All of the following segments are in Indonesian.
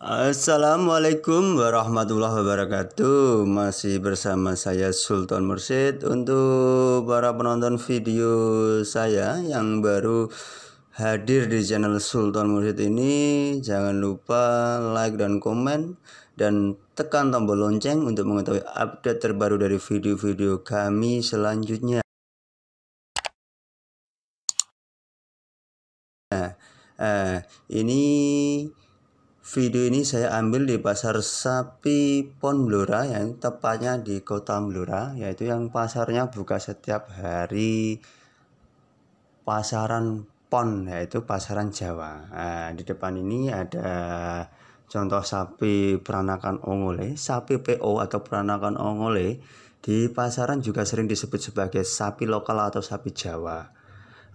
Assalamualaikum warahmatullahi wabarakatuh Masih bersama saya Sultan Mursid Untuk para penonton video saya yang baru hadir di channel Sultan Mursid ini Jangan lupa like dan komen Dan tekan tombol lonceng untuk mengetahui update terbaru dari video-video kami selanjutnya Nah, eh, ini Video ini saya ambil di pasar sapi Pon Blora yang tepatnya di kota Blora yaitu yang pasarnya buka setiap hari pasaran pon yaitu pasaran Jawa. Nah, di depan ini ada contoh sapi peranakan ongole, sapi PO atau peranakan ongole di pasaran juga sering disebut sebagai sapi lokal atau sapi Jawa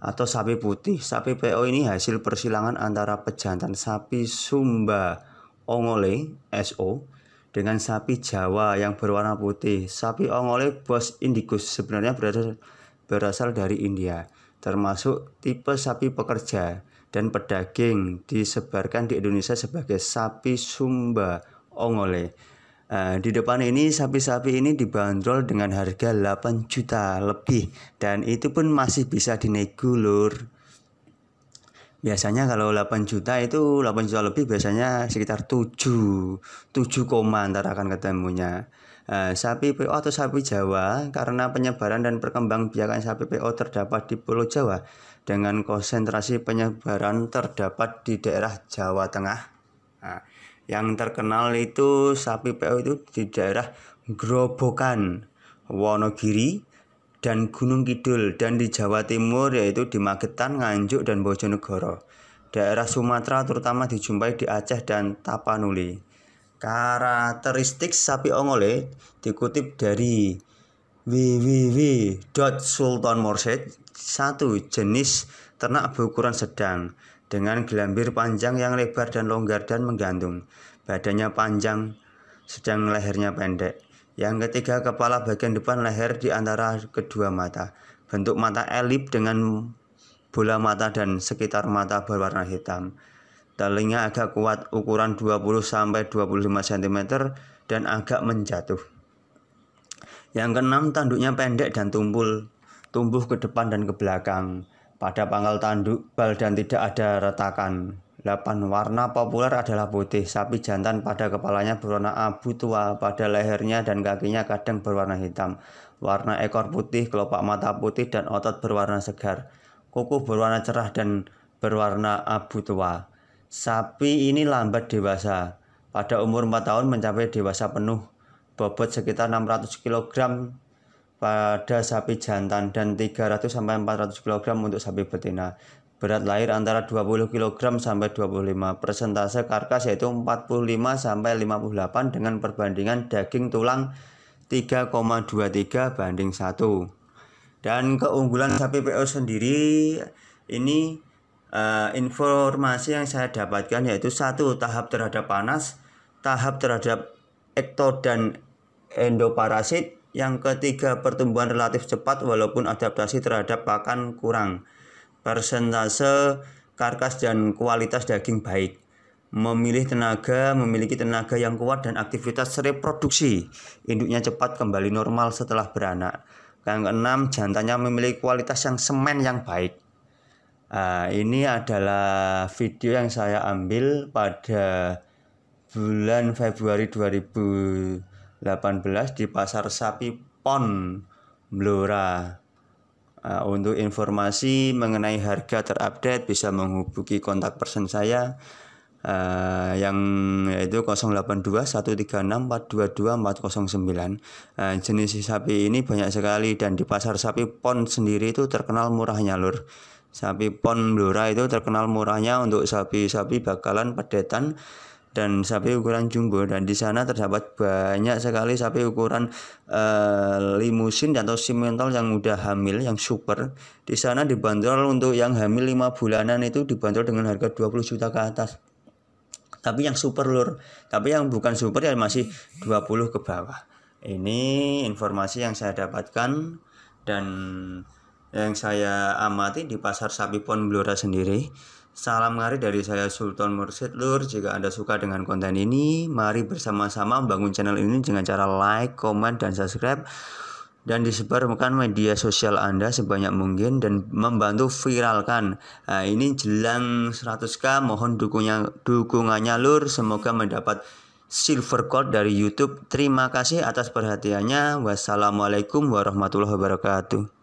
atau sapi putih. Sapi PO ini hasil persilangan antara pejantan sapi Sumba Ongole SO dengan sapi Jawa yang berwarna putih. Sapi Ongole Bos Indicus sebenarnya berasal, berasal dari India, termasuk tipe sapi pekerja dan pedaging disebarkan di Indonesia sebagai sapi Sumba Ongole. Nah, di depan ini sapi-sapi ini dibanderol dengan harga 8 juta lebih dan itu pun masih bisa dinego lur. Biasanya kalau 8 juta itu 8 juta lebih biasanya sekitar 7 7 koma antara akan ketemunya. Uh, sapi PO atau sapi Jawa karena penyebaran dan perkembangbiakan sapi PO terdapat di Pulau Jawa dengan konsentrasi penyebaran terdapat di daerah Jawa Tengah. Nah, yang terkenal itu sapi PO itu di daerah Grobogan, Wonogiri, dan Gunung Kidul dan di Jawa Timur yaitu di Magetan, Nganjuk, dan Bojonegoro. Daerah Sumatera terutama dijumpai di Aceh dan Tapanuli. Karakteristik sapi ongole dikutip dari www.sultanmorset. satu jenis ternak berukuran sedang dengan gelambir panjang yang lebar dan longgar dan menggantung. Badannya panjang, sedang lehernya pendek. Yang ketiga, kepala bagian depan leher di antara kedua mata. Bentuk mata elip dengan bola mata dan sekitar mata berwarna hitam. Telinga agak kuat, ukuran 20-25 cm dan agak menjatuh. Yang keenam, tanduknya pendek dan tumpul, tumbuh ke depan dan ke belakang pada pangkal tanduk bal dan tidak ada retakan. 8. Warna populer adalah putih. Sapi jantan pada kepalanya berwarna abu tua, pada lehernya dan kakinya kadang berwarna hitam. Warna ekor putih, kelopak mata putih, dan otot berwarna segar. Kuku berwarna cerah dan berwarna abu tua. Sapi ini lambat dewasa. Pada umur 4 tahun mencapai dewasa penuh. Bobot sekitar 600 kg pada sapi jantan dan 300 sampai 400 kg untuk sapi betina. Berat lahir antara 20 kg sampai 25. Persentase karkas yaitu 45 sampai 58 dengan perbandingan daging tulang 3,23 banding 1. Dan keunggulan sapi PO sendiri ini uh, informasi yang saya dapatkan yaitu satu tahap terhadap panas, tahap terhadap ekto dan endoparasit, yang ketiga, pertumbuhan relatif cepat walaupun adaptasi terhadap pakan kurang. Persentase karkas dan kualitas daging baik. Memilih tenaga, memiliki tenaga yang kuat dan aktivitas reproduksi. Induknya cepat kembali normal setelah beranak. Yang keenam, jantannya memiliki kualitas yang semen yang baik. Nah, ini adalah video yang saya ambil pada bulan Februari 2020. 18 di Pasar Sapi Pon Blora. Ah, untuk informasi mengenai harga terupdate bisa menghubungi kontak person saya ah, yang yaitu 082 136 422 409. jenis sapi ini banyak sekali dan di pasar sapi pon sendiri itu terkenal murahnya lur. Sapi pon Blora itu terkenal murahnya untuk sapi-sapi bakalan pedetan dan sapi ukuran jumbo dan di sana terdapat banyak sekali sapi ukuran uh, limusin atau simental yang udah hamil yang super di sana dibanderol untuk yang hamil 5 bulanan itu dibanderol dengan harga 20 juta ke atas tapi yang super lur tapi yang bukan super ya masih 20 ke bawah ini informasi yang saya dapatkan dan yang saya amati di pasar sapi pon Blora sendiri Salam ngari dari saya Sultan Mursid Lur. Jika Anda suka dengan konten ini, mari bersama-sama membangun channel ini dengan cara like, komen, dan subscribe dan disebarkan media sosial Anda sebanyak mungkin dan membantu viralkan. Nah, ini jelang 100k, mohon dukungannya, dukungannya Lur. Semoga mendapat silver code dari YouTube. Terima kasih atas perhatiannya. Wassalamualaikum warahmatullahi wabarakatuh.